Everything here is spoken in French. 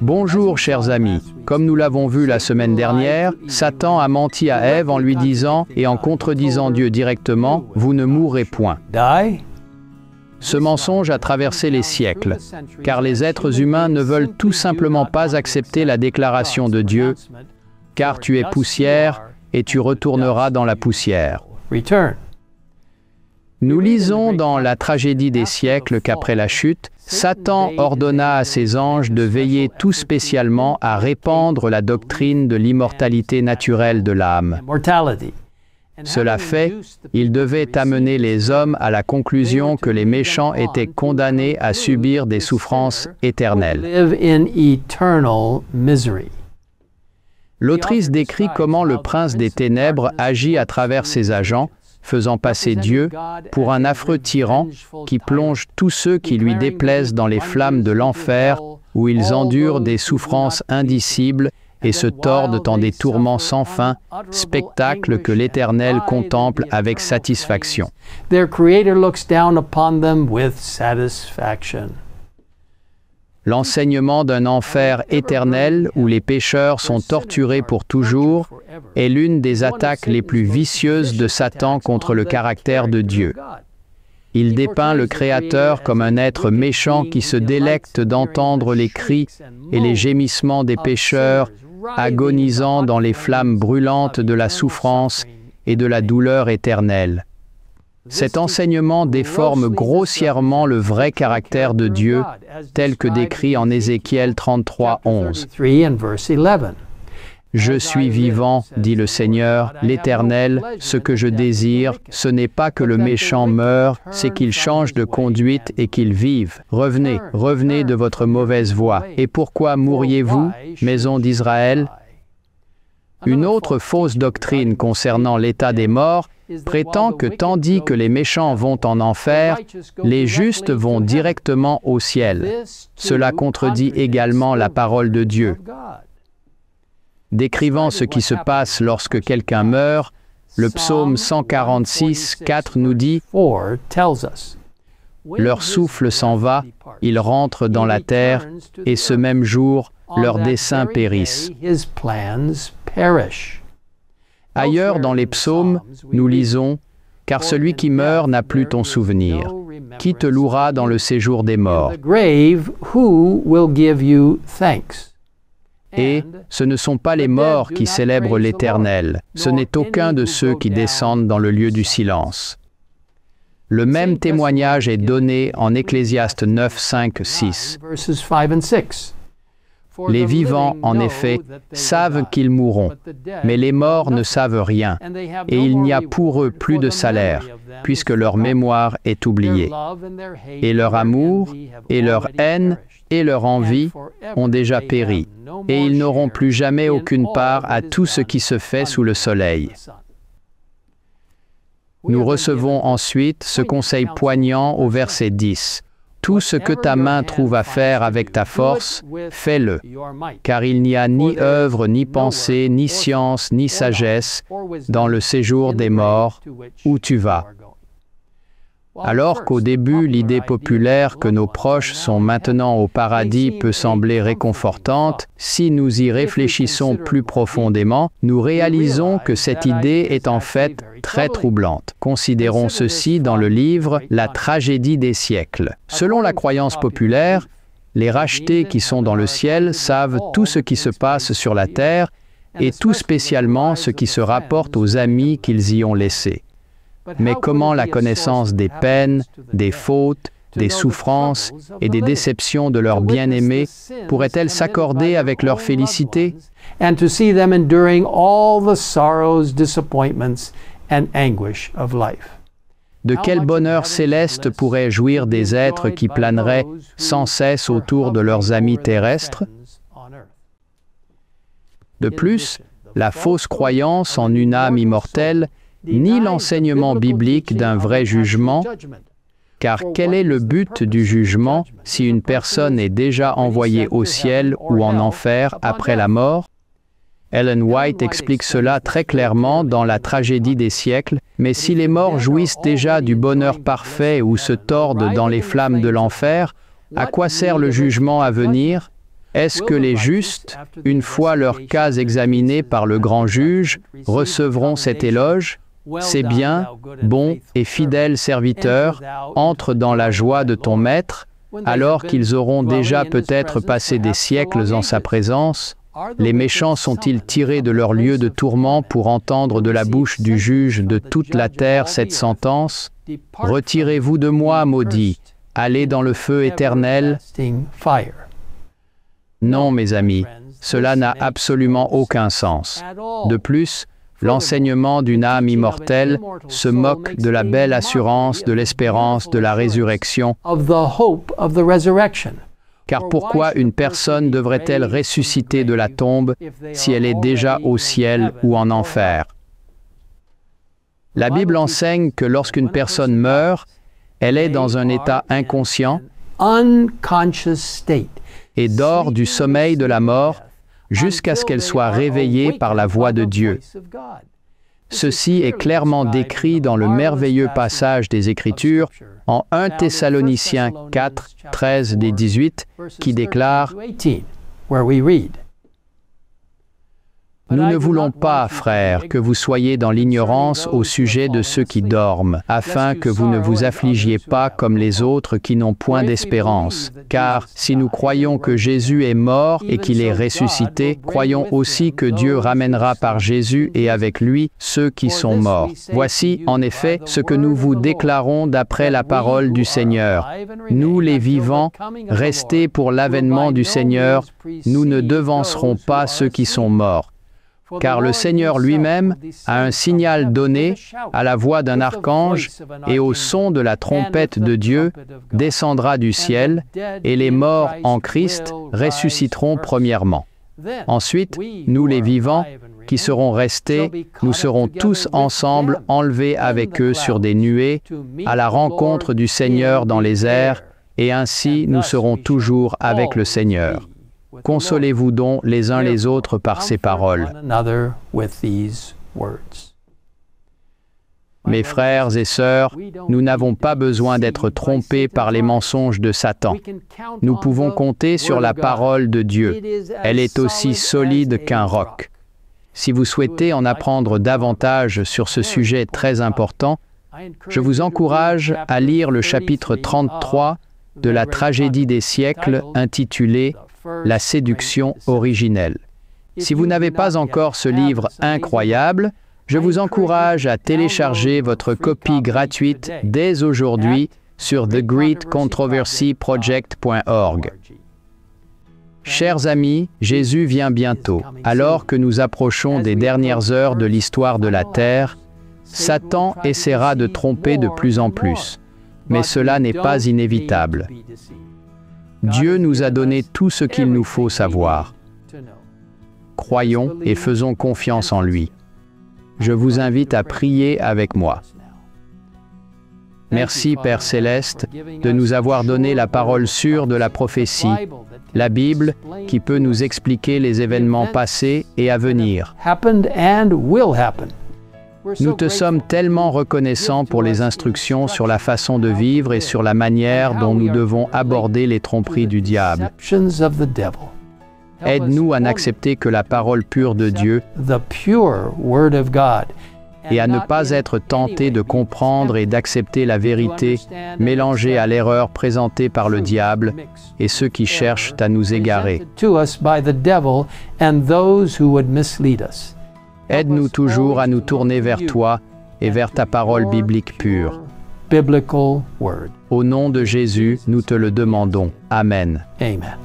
Bonjour chers amis. Comme nous l'avons vu la semaine dernière, Satan a menti à Ève en lui disant et en contredisant Dieu directement, Vous ne mourrez point. Ce mensonge a traversé les siècles, car les êtres humains ne veulent tout simplement pas accepter la déclaration de Dieu, car tu es poussière et tu retourneras dans la poussière. Nous lisons dans la tragédie des siècles qu'après la chute, Satan ordonna à ses anges de veiller tout spécialement à répandre la doctrine de l'immortalité naturelle de l'âme. Cela fait, il devait amener les hommes à la conclusion que les méchants étaient condamnés à subir des souffrances éternelles. L'autrice décrit comment le prince des ténèbres agit à travers ses agents faisant passer Dieu pour un affreux tyran qui plonge tous ceux qui lui déplaisent dans les flammes de l'enfer où ils endurent des souffrances indicibles et se tordent en des tourments sans fin, spectacle que l'Éternel contemple avec satisfaction l'enseignement d'un enfer éternel où les pécheurs sont torturés pour toujours est l'une des attaques les plus vicieuses de Satan contre le caractère de Dieu. Il dépeint le Créateur comme un être méchant qui se délecte d'entendre les cris et les gémissements des pécheurs agonisant dans les flammes brûlantes de la souffrance et de la douleur éternelle. Cet enseignement déforme grossièrement le vrai caractère de Dieu tel que décrit en Ézéchiel 33, 11. Je suis vivant, dit le Seigneur, l'Éternel, ce que je désire, ce n'est pas que le méchant meure, c'est qu'il change de conduite et qu'il vive. Revenez, revenez de votre mauvaise voie. Et pourquoi mourriez-vous, maison d'Israël Une autre fausse doctrine concernant l'état des morts prétend que tandis que les méchants vont en enfer, les justes vont directement au ciel. Cela contredit également la parole de Dieu. Décrivant ce qui se passe lorsque quelqu'un meurt, le psaume 146, 4 nous dit Leur souffle s'en va, ils rentrent dans la terre, et ce même jour, leurs desseins périssent. Ailleurs dans les psaumes, nous lisons Car celui qui meurt n'a plus ton souvenir. Qui te louera dans le séjour des morts et ce ne sont pas les morts qui célèbrent l'Éternel, ce n'est aucun de ceux qui descendent dans le lieu du silence. Le même témoignage est donné en Ecclésiaste 9, 5, 6. Les vivants, en effet, savent qu'ils mourront, mais les morts ne savent rien, et il n'y a pour eux plus de salaire, puisque leur mémoire est oubliée. Et leur amour, et leur haine, et leur envie ont déjà péri, et ils n'auront plus jamais aucune part à tout ce qui se fait sous le soleil. Nous recevons ensuite ce conseil poignant au verset 10. Tout ce que ta main trouve à faire avec ta force, fais-le, car il n'y a ni œuvre, ni pensée, ni science, ni sagesse dans le séjour des morts où tu vas. Alors qu'au début, l'idée populaire que nos proches sont maintenant au paradis peut sembler réconfortante, si nous y réfléchissons plus profondément, nous réalisons que cette idée est en fait très troublante. Considérons ceci dans le livre La tragédie des siècles. Selon la croyance populaire, les rachetés qui sont dans le ciel savent tout ce qui se passe sur la terre et tout spécialement ce qui se rapporte aux amis qu'ils y ont laissés mais comment la connaissance des peines, des fautes, des souffrances et des déceptions de leurs bien-aimés pourrait-elle s'accorder avec leur félicité de quel bonheur céleste pourraient jouir des êtres qui planeraient sans cesse autour de leurs amis terrestres De plus, la fausse croyance en une âme immortelle ni l'enseignement biblique d'un vrai jugement, car quel est le but du jugement si une personne est déjà envoyée au ciel ou en enfer après la mort Ellen White explique cela très clairement dans La tragédie des siècles, mais si les morts jouissent déjà du bonheur parfait ou se tordent dans les flammes de l'enfer, à quoi sert le jugement à venir Est-ce que les justes, une fois leur cas examiné par le grand juge, recevront cet éloge « Ces bien, bons et fidèles serviteurs, entre dans la joie de ton Maître, alors qu'ils auront déjà peut-être passé des siècles en sa présence, les méchants sont-ils tirés de leur lieu de tourment pour entendre de la bouche du juge de toute la terre cette sentence Retirez-vous de moi, maudit, allez dans le feu éternel Non, mes amis, cela n'a absolument aucun sens. De plus, l'enseignement d'une âme immortelle se moque de la belle assurance de l'espérance de la résurrection. Car pourquoi une personne devrait-elle ressusciter de la tombe si elle est déjà au ciel ou en enfer La Bible enseigne que lorsqu'une personne meurt, elle est dans un état inconscient et dort du sommeil de la mort jusqu'à ce qu'elle soit réveillée par la voix de Dieu. Ceci est clairement décrit dans le merveilleux passage des Écritures en 1 Thessaloniciens 4, 13 18 qui déclare nous ne voulons pas, frères, que vous soyez dans l'ignorance au sujet de ceux qui dorment, afin que vous ne vous affligiez pas comme les autres qui n'ont point d'espérance. Car si nous croyons que Jésus est mort et qu'il est ressuscité, croyons aussi que Dieu ramènera par Jésus et avec lui ceux qui sont morts. Voici, en effet, ce que nous vous déclarons d'après la parole du Seigneur. Nous, les vivants, restés pour l'avènement du Seigneur, nous ne devancerons pas ceux qui sont morts car le Seigneur lui-même a un signal donné à la voix d'un archange et au son de la trompette de Dieu descendra du ciel, et les morts en Christ ressusciteront premièrement. Ensuite, nous les vivants, qui serons restés, nous serons tous ensemble enlevés avec eux sur des nuées, à la rencontre du Seigneur dans les airs, et ainsi nous serons toujours avec le Seigneur. Consolez-vous donc les uns les autres par ces paroles. Mes frères et sœurs, nous n'avons pas besoin d'être trompés par les mensonges de Satan. Nous pouvons compter sur la parole de Dieu. Elle est aussi solide qu'un roc. Si vous souhaitez en apprendre davantage sur ce sujet très important, je vous encourage à lire le chapitre 33 de la tragédie des siècles intitulé la séduction originelle. Si vous n'avez pas encore ce livre incroyable, je vous encourage à télécharger votre copie gratuite dès aujourd'hui sur thegreatcontroversyproject.org. Chers amis, Jésus vient bientôt. Alors que nous approchons des dernières heures de l'histoire de la Terre, Satan essaiera de tromper de plus en plus. Mais cela n'est pas inévitable. Dieu nous a donné tout ce qu'il nous faut savoir. Croyons et faisons confiance en lui. Je vous invite à prier avec moi. Merci Père céleste de nous avoir donné la parole sûre de la prophétie, la Bible qui peut nous expliquer les événements passés et à venir. Nous te sommes tellement reconnaissants pour les instructions sur la façon de vivre et sur la manière dont nous devons aborder les tromperies du diable. Aide-nous à n'accepter que la parole pure de Dieu et à ne pas être tenté de comprendre et d'accepter la vérité mélangée à l'erreur présentée par le diable et ceux qui cherchent à nous égarer. Aide-nous toujours à nous tourner vers toi et vers ta parole biblique pure. Au nom de Jésus, nous te le demandons. Amen. Amen.